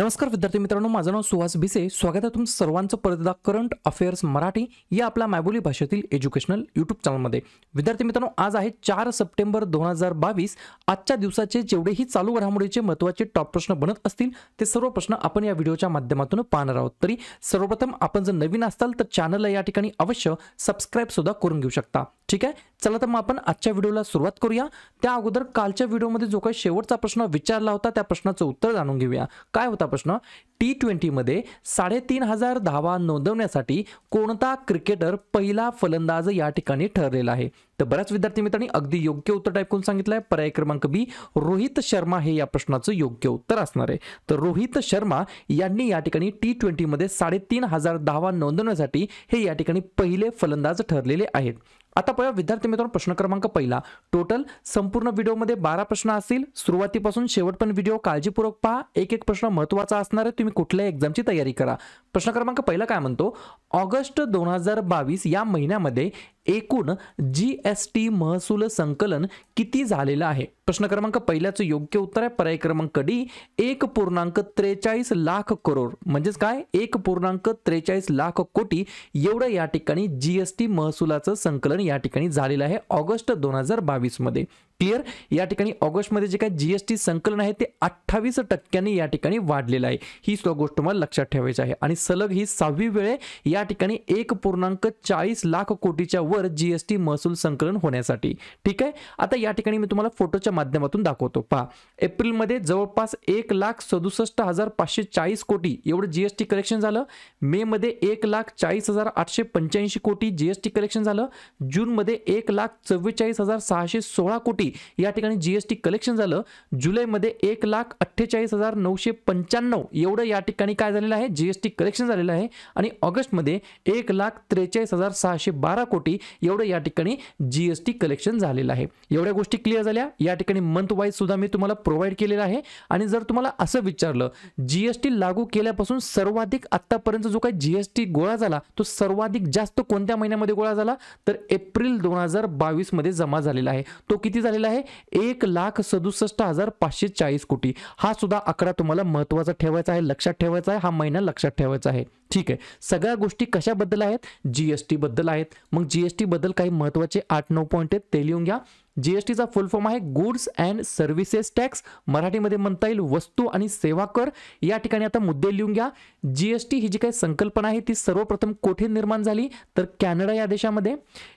नमस्कार विद्यार्थी मित्रांनो माझं नाव सुहास भिसे स्वागत आहे तुमचं सर्वांचं परत करंट अफेअर्स मराठी या आपल्या मायबोली भाषेतील एज्युकेशनल यूट्यूब चॅनलमध्ये विद्यार्थी मित्रांनो आज आहे चार सप्टेंबर दोन हजार बावीस आजच्या दिवसाचे जेवढेही चालू घडामोडीचे महत्त्वाचे टॉप प्रश्न बनत असतील ते सर्व प्रश्न आपण या व्हिडिओच्या माध्यमातून पाहणार आहोत तरी सर्वप्रथम आपण जर नवीन असाल तर चॅनलला या ठिकाणी अवश्य सबस्क्राईबसुद्धा करून घेऊ शकता ठीक आहे चला तर मग आपण आजच्या व्हिडिओला सुरुवात करूया त्या अगोदर कालच्या व्हिडिओमध्ये जो काही शेवटचा प्रश्न विचारला होता त्या प्रश्नाचं उत्तर जाणून घेऊया काय होता प्रश्न टी ट्वेंटीमध्ये साडेतीन हजार धावा नोंदवण्यासाठी कोणता क्रिकेटर पहिला फलंदाज या ठिकाणी ठरलेला आहे तर बऱ्याच विद्यार्थी मित्रांनी अगदी योग्य उत्तर टाईप करून सांगितलं आहे पर्याय क्रमांक बी रोहित शर्मा हे या प्रश्नाचं योग्य उत्तर असणार आहे तर रोहित शर्मा यांनी या ठिकाणी टी ट्वेंटीमध्ये साडेतीन हजार धावा नोंदवण्यासाठी हे या ठिकाणी पहिले फलंदाज ठरलेले आहेत आता पाहूया विद्यार्थी मित्रांनो प्रश्न क्रमांक पहिला टोटल संपूर्ण व्हिडिओमध्ये बारा प्रश्न असतील सुरुवातीपासून शेवट पण व्हिडिओ काळजीपूर्वक पहा एक एक प्रश्न महत्त्वाचा असणार आहे तुम्ही कुठल्याही एक्झामची तयारी करा प्रश्न क्रमांक पहिला काय म्हणतो ऑगस्ट दोन हजार बावीस या महिन्यामध्ये एकूण जी एस टी महसूल संकलन किती झालेलं आहे प्रश्न क्रमांक पहिल्याचं योग्य उत्तर आहे पर्याय क्रमांक डी एक पूर्णांक त्रेचाळीस लाख करोड म्हणजेच काय एक पूर्णांक त्रेचाळीस लाख कोटी एवढं या ठिकाणी जी एस टी महसुलाचं संकलन या ठिकाणी झालेलं आहे ऑगस्ट दोन हजार बावीस मध्ये क्लिअर या ठिकाणी ऑगस्टमध्ये जे काय जीएसटी संकलन आहे ते अठ्ठावीस टक्क्यांनी या ठिकाणी वाढलेलं आहे ही सुद्धा गोष्ट तुम्हाला लक्षात ठेवायची आहे आणि सलग ही सहावी वेळे या ठिकाणी एक पूर्णांक चाळीस लाख कोटीच्या वर जीएसटी महसूल संकलन होण्यासाठी ठीक आहे आता या ठिकाणी मी तुम्हाला फोटोच्या माध्यमातून दाखवतो पहा एप्रिलमध्ये जवळपास एक लाख सदुसष्ट हजार पाचशे चाळीस कोटी एवढं जीएसटी कलेक्शन झालं मेमध्ये एक लाख चाळीस हजार आठशे पंच्याऐंशी कोटी जीएसटी कलेक्शन झालं जूनमध्ये एक लाख चव्वेचाळीस हजार सहाशे सोळा कोटी जीएसटी या ठिकाणी जीएसटी कलेक्शन झालं जुलैमध्ये एक लाख अठ्ठेचाळीस हजार नऊशे पंच्याण्णव एवढं या ठिकाणी काय झालेलं आहे जीएसटी कलेक्शन झालेलं आहे आणि ऑगस्टमध्ये एक लाख त्रेचाळीस हजार सहाशे बारा कोटी एवढं या ठिकाणी जीएसटी कलेक्शन झालेलं आहे एवढ्या गोष्टी क्लिअर झाल्या या ठिकाणी मंथ वाईज सुद्धा मी तुम्हाला प्रोव्हाइड केलेलं आहे आणि जर तुम्हाला असं विचारलं जीएसटी लागू केल्यापासून सर्वाधिक आतापर्यंत जो काही जीएसटी गोळा झाला तो सर्वाधिक जास्त कोणत्या महिन्यामध्ये गोळा झाला तर एप्रिल दोन हजार बावीस मध्ये जमा झालेला आहे तो किती झालेला आहे एक लाख सदुसष्ट हजार पाचशे चाळीस कोटी हा सुद्धा आकडा तुम्हाला महत्वाचा ठेवायचा आहे लक्षात ठेवायचा आहे हा महिना लक्षात ठेवायचा आहे ठीक आहे सगळ्या गोष्टी कशाबद्दल आहेत जीएसटी बद्दल आहेत मग जीएसटी बद्दल काही महत्वाचे आठ नऊ पॉईंट आहेत ते लिहून घ्या जीएसटीचा फुल फॉर्म आहे गुड्स अँड सर्व्हिसेस टॅक्स मराठीमध्ये म्हणता येईल वस्तू आणि सेवा कर या ठिकाणी आता मुद्दे लिहून घ्या जीएसटी ही जी काही संकल्पना आहे ती सर्वप्रथम कोठे निर्माण झाली तर कॅनडा या देशामध्ये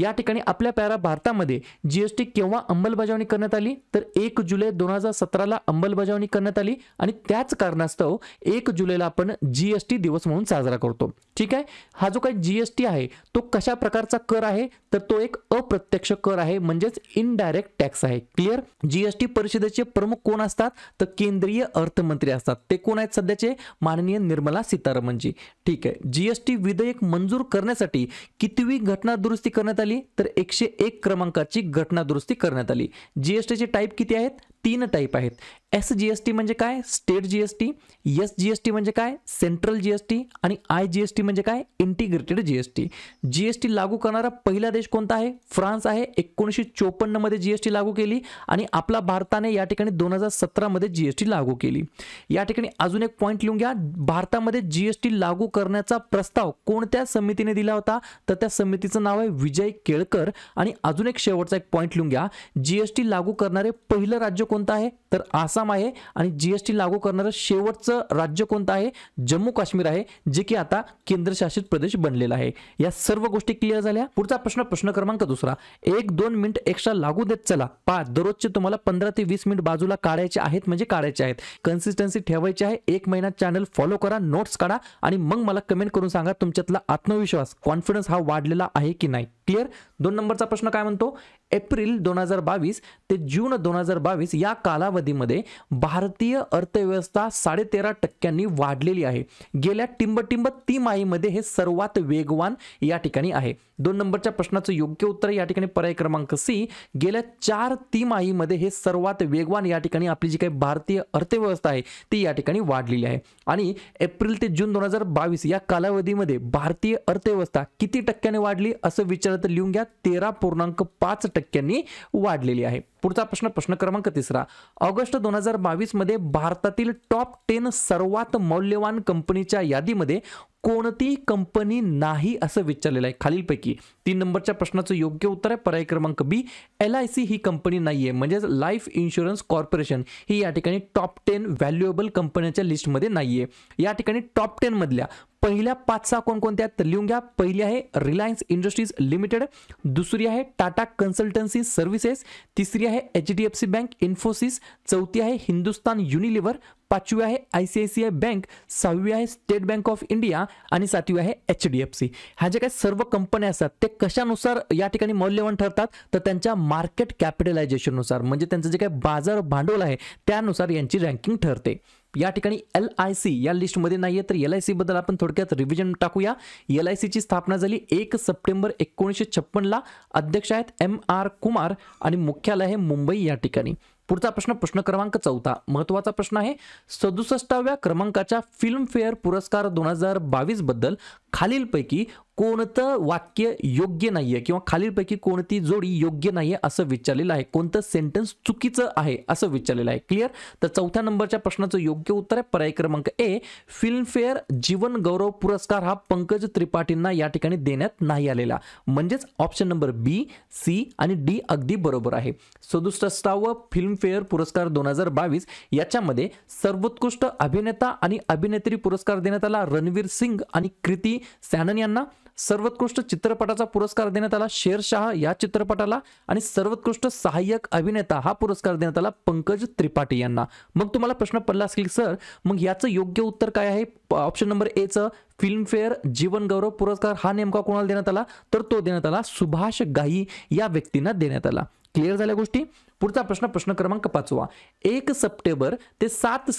या ठिकाणी आपल्या पॅरा भारतामध्ये जीएसटी केव्हा अंमलबजावणी करण्यात आली तर एक जुलै दोन हजार सतराला अंमलबजावणी करण्यात आली आणि त्याच कारणास्तव एक जुलैला आपण जीएसटी दिवस म्हणून साजरा करतो ठीक आहे हा जो काही जीएसटी आहे तो कशा प्रकारचा कर आहे तर तो एक अप्रत्यक्ष कर आहे म्हणजेच इन डायरेक्ट टॅक्स आहे क्लिअर जीएसटी परिषदेचे प्रमुख कोण असतात तर केंद्रीय अर्थमंत्री असतात ते कोण आहेत सध्याचे माननीय निर्मला सीतारामन जी ठीक आहे जीएसटी विधेयक मंजूर करण्यासाठी कितीवी घटना दुरुस्ती करण्यात आली तर एकशे एक क्रमांकाची घटना दुरुस्ती करण्यात आली जीएसटीचे टाईप किती आहेत तीन टाईप आहेत एस जी एस टी म्हणजे काय state G S T S G S T म्हणजे काय सेंट्रल जी एस टी आणि आय जी एस टी म्हणजे काय integrated G S T G S T लागू करणारा पहिला देश कोणता आहे फ्रान्स आहे एकोणीसशे चोपन्नमध्ये जी एस टी लागू केली आणि आपला भारताने या ठिकाणी दोन हजार सतरामध्ये जी एस टी लागू केली या ठिकाणी अजून एक पॉईंट लिहून घ्या भारतामध्ये जी एस टी लागू करण्याचा प्रस्ताव कोणत्या समितीने दिला होता तर त्या समितीचं नाव आहे विजय केळकर आणि अजून एक शेवटचा एक पॉईंट लिहून घ्या जी एस टी लागू करणारे पहिलं राज्य कोणतं आहे तर आसाम आसाम आहे आणि जीएसटी लागू करणारं शेवटचं राज्य कोणतं आहे जम्मू काश्मीर आहे जे की आता केंद्रशासित प्रदेश बनलेला आहे या सर्व गोष्टी क्लिअर झाल्या पुढचा प्रश्न प्रश्न क्रमांक दुसरा एक दोन मिनिट एक्स्ट्रा लागू देत चला पाच दररोजचे तुम्हाला पंधरा ते वीस मिनिट बाजूला काढायचे आहेत म्हणजे काढायचे आहेत कन्सिस्टन्सी ठेवायची आहे एक महिना चॅनल फॉलो करा नोट्स काढा आणि मग मला कमेंट करून सांगा तुमच्यातला आत्मविश्वास कॉन्फिडन्स हा वाढलेला आहे की नाही क्लिअर दोन नंबरचा प्रश्न काय म्हणतो एप्रिल दोन हजार बावीस ते जून दोन हजार बावीस या कालावधीमध्ये भारतीय अर्थव्यवस्था साडेतेरा टक्क्यांनी वाढलेली आहे गेल्या टिंबटिंब तिमाहीमध्ये हे सर्वात वेगवान या ठिकाणी आहे दोन नंबरच्या प्रश्नाचं योग्य उत्तर या ठिकाणी पर्याय क्रमांक सी गेल्या चार तिमाहीमध्ये हे सर्वात वेगवान या ठिकाणी आपली जी काही भारतीय अर्थव्यवस्था आहे ती या ठिकाणी वाढलेली आहे आणि एप्रिल ते जून दोन हजार बावीस या कालावधीमध्ये भारतीय अर्थव्यवस्था किती टक्क्याने वाढली असं विचारत तर लिहून घ्या तेरा पूर्णांक पाच टक्क्यांनी वाढलेली आहे पुढचा प्रश्न प्रश्न क्रमांक तिसरा ऑगस्ट दोन हजार बावीस मध्ये भारतातील टॉप टेन सर्वात मौल्यवान कंपनीच्या यादीमध्ये कोणती कंपनी नाही असं विचारलेलं आहे खालीलपैकी तीन नंबरच्या प्रश्नाचं योग्य उत्तर आहे पर्याय क्रमांक बी एल आय सी ही कंपनी नाही आहे म्हणजेच लाईफ इन्शुरन्स कॉर्पोरेशन ही या ठिकाणी टॉप टेन व्हॅल्युएबल कंपन्यांच्या लिस्टमध्ये नाही आहे या ठिकाणी टॉप टेनमधल्या पहिल्या पाच सहा कोणकोणत्या तर लिहून घ्या पहिली आहे रिलायन्स इंडस्ट्रीज लिमिटेड दुसरी आहे टाटा कन्सल्टन्सी सर्व्हिसेस तिसरी आहे H D F C bank Infosys चौथी आहे हिंदुस्तान युनिलिव्हर पाचवी आहे I C I C I bank सहावी आहे स्टेट बँक ऑफ इंडिया आणि सातवी आहे एच डी एफ सी ह्या ज्या काही सर्व कंपन्या असतात ते कशानुसार या ठिकाणी मौल्यवान ठरतात तर त्यांच्या मार्केट कॅपिटलायझेशननुसार म्हणजे त्यांचं जे काही बाजार भांडवल आहे त्यानुसार यांची रँकिंग ठरते या ठिकाणी एल आय सी या लिस्टमध्ये नाही आहे तर एल आय सीबद्दल आपण थोडक्यात रिव्हिजन टाकूया एल आय सीची स्थापना झाली एक सप्टेंबर एकोणीसशे छप्पनला अध्यक्ष आहेत एम आर कुमार आणि मुख्यालय आहे मुंबई या ठिकाणी पुढचा प्रश्न प्रश्न क्रमांक चौथा महत्वाचा प्रश्न आहे सदुसष्टाव्या क्रमांकाच्या फिल्मफेअर पुरस्कार दोन हजार बावीस बद्दल खालीलपैकी कोणतं वाक्य योग्य नाहीये किंवा खालीलपैकी कोणती जोडी योग्य नाहीये असं विचारलेलं आहे कोणतं सेंटेन्स चुकीचं आहे असं विचारलेलं आहे क्लिअर तर चौथ्या नंबरच्या प्रश्नाचं योग्य उत्तर आहे पर्याय क्रमांक ए फिल्मफेअर जीवन गौरव पुरस्कार हा पंकज त्रिपाठींना या ठिकाणी देण्यात नाही आलेला म्हणजेच ऑप्शन नंबर बी सी आणि डी अगदी बरोबर आहे सदुसष्टावं फिल्मफेअर पुरस्कार दोन हजार बावीस याच्यामध्ये सर्वोत्कृष्ट अभिनेता आणि अभिनेत्री पुरस्कार देण्यात आला रणवीर सिंग आणि कृती सॅनन यांना सर्वोत्कृष्ट चित्रपटाचा पुरस्कार देण्यात आला शेरशाह या चित्रपटाला आणि सर्वोत्कृष्ट सहाय्यक अभिनेता हा पुरस्कार देण्यात आला पंकज त्रिपाठी यांना मग तुम्हाला प्रश्न पडला असेल सर मग याचं योग्य उत्तर काय आहे ऑप्शन नंबर एचं फिल्मफेअर जीवन गौरव पुरस्कार हा नेमका कोणाला देण्यात आला तर तो देण्यात आला सुभाष गाई या व्यक्तींना देण्यात आला क्लिअर झाल्या गोष्टी पुढचा प्रश्न प्रश्न क्रमांक पाचवा एक सप्टेंबर ते सात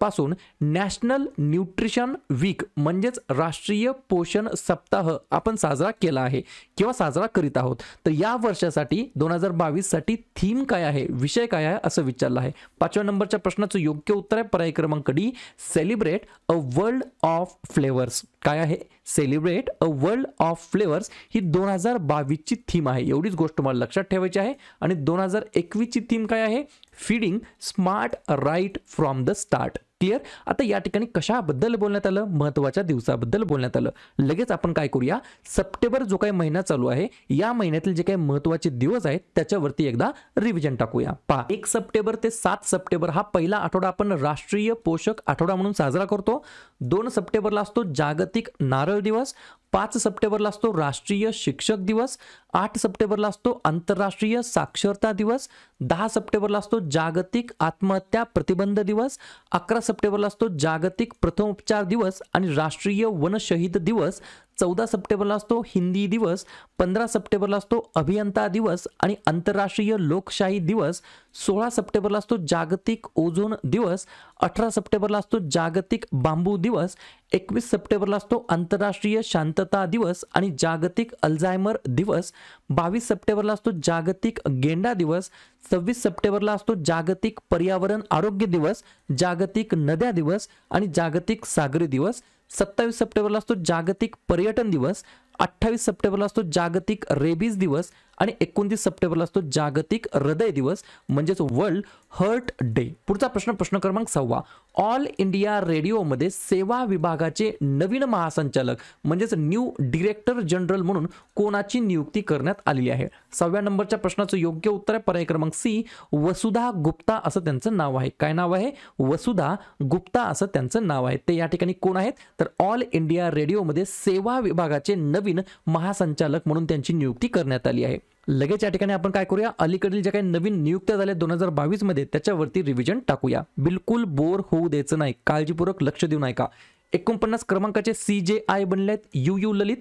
पासून नॅशनल न्यूट्रिशन वीक म्हणजेच राष्ट्रीय पोषण सप्ताह आपण साजरा केला आहे किंवा साजरा करीत आहोत तर या वर्षासाठी दोन हजार बावीससाठी थीम काय आहे विषय काय आहे असं विचारलं आहे पाचव्या नंबरच्या प्रश्नाचं योग्य उत्तर आहे पर्याय क्रमांक D celebrate a world of flavours काय आहे celebrate a world of flavours ही दोन हजार बावीसची थीम आहे एवढीच गोष्ट मला लक्षात ठेवायची आहे आणि दोन हजार एकवीस एकवीसची थीम काय आहे feeding smart right from the start clear आता या ठिकाणी कशाबद्दल बोलण्यात आलं महत्वाच्या दिवसाबद्दल बोलण्यात आलं लगेच आपण काय करूया सप्टेंबर जो काही महिना चालू आहे या महिन्यातील जे काही महत्वाचे दिवस आहेत त्याच्यावरती एकदा रिव्हिजन टाकूया पहा एक सप्टेंबर ते सात सप्टेंबर हा पहिला आठवडा आपण राष्ट्रीय पोषक आठवडा म्हणून साजरा करतो दोन सप्टेंबरला असतो जागतिक नारळ दिवस पाच सप्टेंबरला असतो राष्ट्रीय शिक्षक दिवस आठ सप्टेंबरला असतो आंतरराष्ट्रीय साक्षरता दिवस दहा सप्टेंबरला असतो जागतिक आत्महत्या प्रतिबंध दिवस अकरा सप्टेंबरला असतो जागतिक प्रथमोपचार दिवस आणि राष्ट्रीय वनशहीद दिवस चौदा सप्टेंबरला असतो हिंदी दिवस पंधरा सप्टेंबरला असतो अभियंता दिवस आणि आंतरराष्ट्रीय लोकशाही दिवस सोळा सप्टेंबरला असतो जागतिक ओझोन दिवस अठरा सप्टेंबरला असतो जागतिक बांबू दिवस एकवीस सप्टेंबरला असतो आंतरराष्ट्रीय शांतता दिवस आणि जागतिक अल्झायमर दिवस बावीस सप्टेंबरला असतो जागतिक गेंडा दिवस सव्वीस सप्टेंबरला असतो जागतिक पर्यावरण आरोग्य दिवस जागतिक नद्या दिवस आणि जागतिक सागरी दिवस सत्तावीस सप्टेंबरला असतो जागतिक पर्यटन दिवस अठ्ठावीस सप्टेंबरला असतो जागतिक रेबीज दिवस आणि एकोणतीस सप्टेंबरला असतो जागतिक हृदय दिवस म्हणजेच वर्ल्ड हर्ट डे पुढचा प्रश्न प्रश्न क्रमांक सव्वा ऑल इंडिया रेडिओमध्ये सेवा विभागाचे नवीन महासंचालक म्हणजेच न्यू डिरेक्टर जनरल म्हणून कोणाची नियुक्ती करण्यात आलेली आहे सहाव्या नंबरच्या प्रश्नाचं योग्य उत्तर आहे पर्याय क्रमांक सी वसुधा गुप्ता असं त्यांचं नाव आहे काय नाव आहे वसुधा गुप्ता असं त्यांचं नाव आहे ते या ठिकाणी कोण आहेत तर ऑल इंडिया रेडिओमध्ये सेवा विभागाचे नवीन महासंचालक म्हणून त्यांची नियुक्ती करण्यात आली आहे लगेच या ठिकाणी आपण काय करूया अलीकडील ज्या काही नवीन नियुक्त्या झाल्या दोन हजार बावीसमध्ये त्याच्यावरती रिव्हिजन टाकूया बिलकुल बोर होऊ द्यायचं नाही काळजीपूर्वक लक्ष देऊ नका एकोणपन्नास क्रमांकाचे सी जे आय बनले आहेत यू यू ललित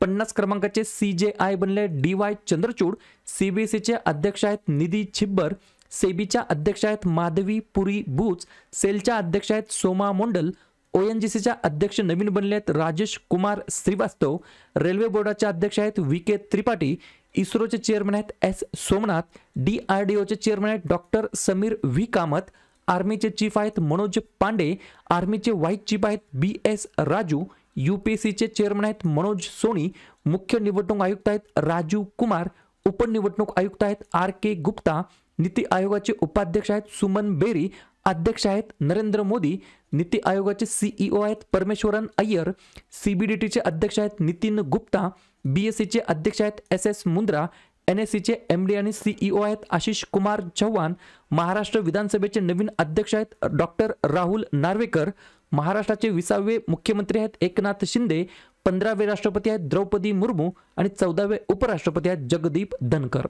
पन्नास क्रमांकाचे सी जे आय बनले आहेत डी वाय चंद्रचूड सीबीएसईचे e अध्यक्ष आहेत निधी छिब्बर सेबीच्या अध्यक्ष आहेत माधवी पुरी बुच सेलच्या अध्यक्ष आहेत Soma Mondal O N G सीच्या अध्यक्ष नवीन बनले आहेत राजेश कुमार श्रीवास्तव रेल्वे बोर्डाचे अध्यक्ष आहेत व्ही के त्रिपाठी इस्रोचे चेअरमन आहेत S Somanath D R D ओचे चेअरमन आहेत डॉक्टर समीर व्ही कामत आर्मीचे चीफ आहेत मनोज पांडे आर्मीचे व्हाईस चीफ आहेत B S Raju U P S सीचे चेअरमन आहेत मनोज सोनी मुख्य निवडणूक आयुक्त आहेत राजीव कुमार उपनिवडणूक आयुक्त आहेत आर के गुप्ता नीती आयोगाचे उपाध्यक्ष आहेत सुमन बेरी अध्यक्ष आहेत नरेंद्र मोदी नीती आयोगाचे सीईओ e आहेत परमेश्वरन अय्यर सीबीडीटीचे अध्यक्ष आहेत नितीन गुप्ता बी एस सीचे अध्यक्ष आहेत S S Mundra N S सीचे एम डी आणि सीईओ आहेत आशिष कुमार चव्हाण महाराष्ट्र विधानसभेचे नवीन अध्यक्ष आहेत डॉक्टर राहुल नार्वेकर महाराष्ट्राचे विसावे मुख्यमंत्री आहेत एकनाथ शिंदे पंधरावे राष्ट्रपती आहेत द्रौपदी मुर्मू आणि चौदावे उपराष्ट्रपती आहेत जगदीप धनकर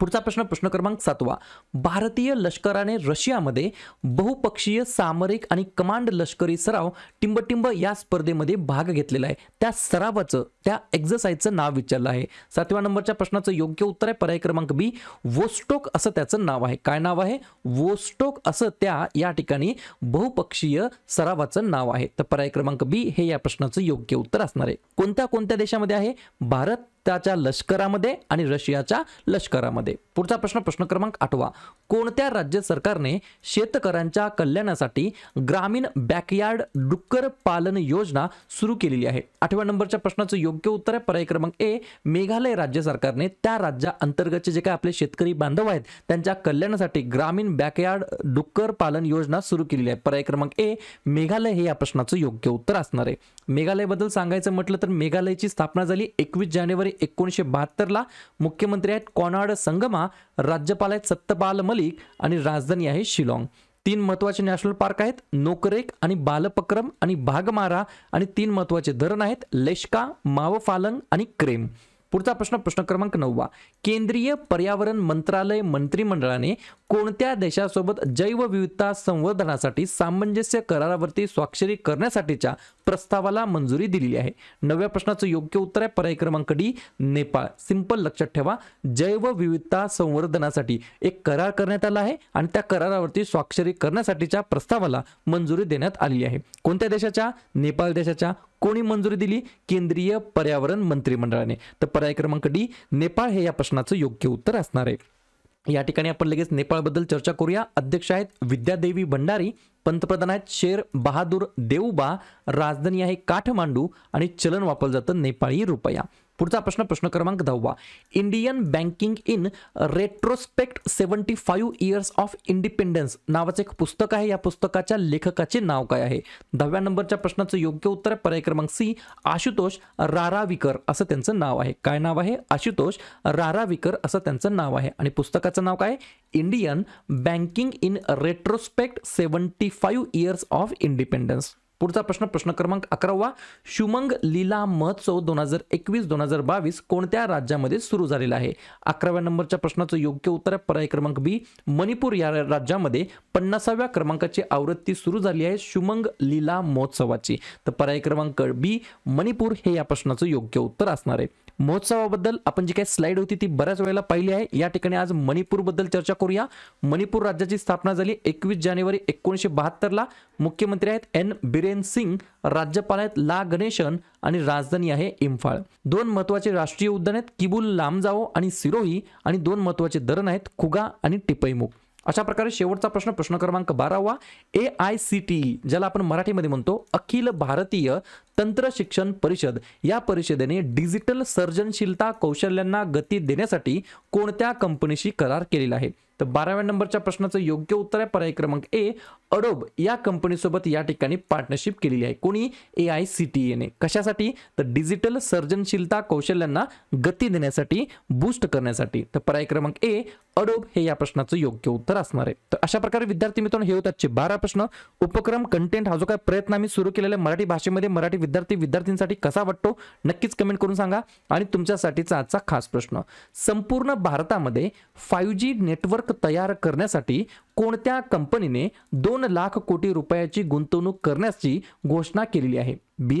पुढचा प्रश्न प्रश्न क्रमांक सातवा भारतीय लष्कराने रशियामध्ये बहुपक्षीय सामरिक आणि कमांड लष्करी सराव टिंबटिंब या स्पर्धेमध्ये भाग घेतलेला आहे त्या सरावाचं त्या एक्झरसाईजचं नाव विचारलं आहे सातव्या नंबरच्या प्रश्नाचं योग्य उत्तर आहे पर्याय क्रमांक बी वोस्टोक असं त्याचं नाव आहे काय नाव आहे वोस्टोक असं त्या या ठिकाणी बहुपक्षीय सरावाचं नाव आहे तर पर्याय क्रमांक बी हे या प्रश्नाचं योग्य उत्तर असणार आहे कोणत्या कोणत्या देशामध्ये आहे भारत त्याच्या लष्करामध्ये आणि रशियाच्या लष्करामध्ये पुढचा प्रश्न प्रश्न क्रमांक आठवा कोणत्या राज्य सरकारने शेतकऱ्यांच्या कल्याणासाठी ग्रामीण बॅकयार्ड डुक्कर पालन योजना सुरू केलेली आहे आठव्या नंबरच्या प्रश्नाचं योग्य उत्तर आहे पर्याय क्रमांक ए मेघालय राज्य सरकारने त्या राज्याअंतर्गतचे जे काय आपले शेतकरी बांधव आहेत त्यांच्या कल्याणासाठी ग्रामीण बॅकयार्ड डुक्कर पालन योजना सुरू केलेली आहे पर्याय क्रमांक ए मेघालय हे या प्रश्नाचं योग्य उत्तर असणार आहे मेघालयबद्दल सांगायचं म्हटलं तर मेघालयची स्थापना झाली एकवीस जानेवारी जानेवारी एकोणीसशे बहात्तरला मुख्यमंत्री आहेत कॉनाड संगमा राज्यपाल आहेत सत्यपाल मलिक आणि राजधानी आहे शिलाँग तीन महत्त्वाचे नॅशनल पार्क आहेत नोकरेक आणि बालपक्रम आणि भागमारा आणि तीन महत्त्वाचे धरण आहेत लेशका मावफालंग आणि क्रेम पुढचा प्रश्न प्रश्न क्रमांक नववा केंद्रीय पर्यावरण मंत्रालय मंत्रिमंडळाने कोणत्या देशासोबत जैवविविधता संवर्धनासाठी सामंजस्य करारावरती स्वाक्षरी करण्यासाठीच्या प्रस्तावाला मंजुरी दिलेली आहे नव्या प्रश्नाचं योग्य उत्तर आहे पर्याय क्रमांक डी नेपाळ सिंपल लक्षात ठेवा जैवविविधता संवर्धनासाठी एक करार करण्यात आला आहे आणि त्या करारावरती स्वाक्षरी करण्यासाठीच्या प्रस्तावाला मंजुरी देण्यात आली आहे कोणत्या देशाच्या नेपाळ देशाच्या कोणी मंजुरी दिली केंद्रीय पर्यावरण मंत्रिमंडळाने तर पर्याय क्रमांक डी नेपाळ हे या प्रश्नाचं योग्य उत्तर असणार आहे या ठिकाणी आपण लगेच नेपाळबद्दल चर्चा करूया अध्यक्ष आहेत विद्यादेवी भंडारी पंतप्रधान आहेत शेर बहादूर देऊबा राजधानी आहे काठमांडू आणि चलन वापरलं जातं नेपाळी रुपया पुढचा प्रश्न प्रश्न क्रमांक दहावा Indian banking in retrospect seventy five years of independence नावाचं एक पुस्तक आहे या पुस्तकाच्या लेखकाचे नाव काय आहे दहाव्या नंबरच्या प्रश्नाचं योग्य उत्तर आहे पर्याय क्रमांक सी आशुतोष राराविकर असं त्यांचं नाव आहे काय नाव आहे आशुतोष राराविकर असं त्यांचं नाव आहे आणि पुस्तकाचं नाव काय Indian banking in retrospect seventy five years of independence पुढचा प्रश्न प्रश्न क्रमांक अकरावा शुमंग लीला महोत्सव दोन हजार एकवीस दोन हजार बावीस कोणत्या राज्यामध्ये सुरू झालेला आहे अकराव्या नंबरच्या प्रश्नाचं योग्य उत्तर आहे पर्याय क्रमांक बी मणिपूर या राज्यामध्ये पन्नासाव्या क्रमांकाची आवृत्ती सुरू झाली आहे शुमंग लीला महोत्सवाची तर पर्याय क्रमांक बी मणिपूर हे या प्रश्नाचं योग्य उत्तर असणार आहे महोत्सवाबद्दल आपण जी काही स्लाईड होती ती बऱ्याच वेळेला पाहिली आहे या ठिकाणी आज मणिपूरबद्दल चर्चा करूया मणिपूर राज्याची स्थापना झाली एकवीस जानेवारी एकोणीसशे बहात्तरला मुख्यमंत्री आहेत एन बिरेन सिंग राज्यपाल आहेत ला गणेशन आणि राजधानी आहे इम्फाळ दोन महत्वाचे राष्ट्रीय उद्यान आहेत किबुल लामजाओ आणि सिरोही आणि दोन महत्वाचे धरण आहेत खुगा आणि टिपैमुख अशा प्रकारे शेवटचा प्रश्न प्रश्न क्रमांक बारावा A I C T E ज्याला आपण मराठीमध्ये म्हणतो अखिल भारतीय तंत्र शिक्षण परिषद या परिषदेने डिजिटल सर्जनशीलता कौशल्यांना गती देण्यासाठी कोणत्या कंपनीशी करार केलेला आहे तर बाराव्या नंबरच्या प्रश्नाचं योग्य उत्तर आहे पर्याय क्रमांक ए अडोब या कंपनीसोबत या ठिकाणी पार्टनरशिप केलेली आहे कोणी ए आय सी टी एने कशासाठी तर डिजिटल सर्जनशीलता कौशल्यांना गती देण्यासाठी बूस्ट करण्यासाठी तर पर्याय क्रमांक ए अडोब हे या प्रश्नाचं योग्य उत्तर असणार आहे तर अशा प्रकारे विद्यार्थी मित्रांनो हे आजचे बारा प्रश्न उपक्रम कंटेंट हा जो काय प्रयत्न आम्ही सुरू केलेला आहे मराठी भाषेमध्ये मराठी विद्यार्थी विद्यार्थ्यांसाठी कसा वाटतो नक्कीच कमेंट करून सांगा आणि तुमच्यासाठीचा आजचा खास प्रश्न संपूर्ण भारतामध्ये फायव्ह जी नेटवर्क तयार करण्यासाठी कोणत्या कंपनीने दोन लाख कोटी रुपयाची गुंतवणूक करण्याची घोषणा केलेली आहे बी